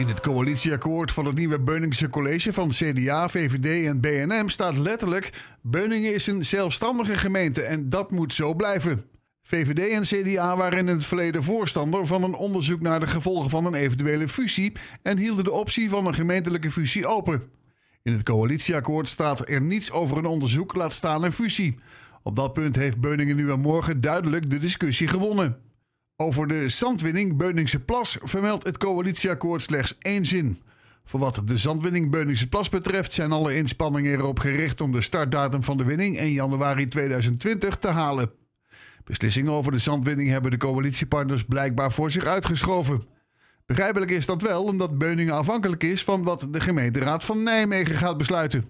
In het coalitieakkoord van het nieuwe Beuningse college van CDA, VVD en BNM staat letterlijk: Beuningen is een zelfstandige gemeente en dat moet zo blijven. VVD en CDA waren in het verleden voorstander van een onderzoek naar de gevolgen van een eventuele fusie en hielden de optie van een gemeentelijke fusie open. In het coalitieakkoord staat er niets over een onderzoek, laat staan een fusie. Op dat punt heeft Beuningen nu en morgen duidelijk de discussie gewonnen. Over de zandwinning Beuningse Plas vermeldt het coalitieakkoord slechts één zin. Voor wat de zandwinning Beuningse Plas betreft zijn alle inspanningen erop gericht om de startdatum van de winning 1 januari 2020 te halen. Beslissingen over de zandwinning hebben de coalitiepartners blijkbaar voor zich uitgeschoven. Begrijpelijk is dat wel, omdat Beuningen afhankelijk is van wat de gemeenteraad van Nijmegen gaat besluiten.